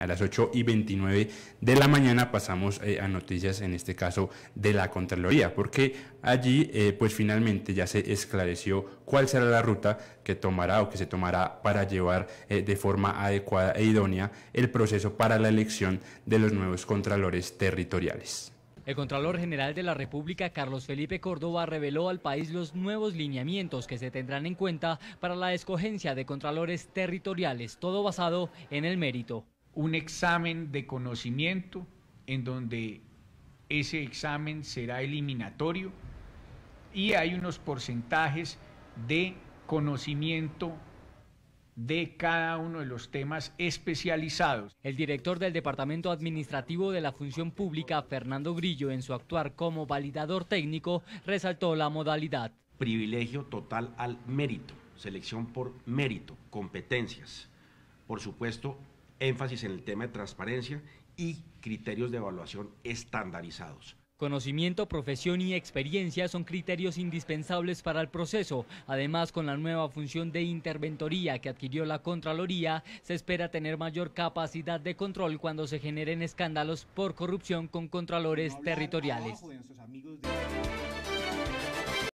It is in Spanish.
A las 8 y 29 de la mañana pasamos eh, a noticias, en este caso, de la Contraloría, porque allí, eh, pues finalmente ya se esclareció cuál será la ruta que tomará o que se tomará para llevar eh, de forma adecuada e idónea el proceso para la elección de los nuevos Contralores territoriales. El Contralor General de la República, Carlos Felipe Córdoba, reveló al país los nuevos lineamientos que se tendrán en cuenta para la escogencia de Contralores territoriales, todo basado en el mérito un examen de conocimiento en donde ese examen será eliminatorio y hay unos porcentajes de conocimiento de cada uno de los temas especializados. El director del Departamento Administrativo de la Función Pública, Fernando Grillo, en su actuar como validador técnico, resaltó la modalidad. Privilegio total al mérito, selección por mérito, competencias, por supuesto énfasis en el tema de transparencia y criterios de evaluación estandarizados. Conocimiento, profesión y experiencia son criterios indispensables para el proceso. Además, con la nueva función de interventoría que adquirió la Contraloría, se espera tener mayor capacidad de control cuando se generen escándalos por corrupción con contralores territoriales.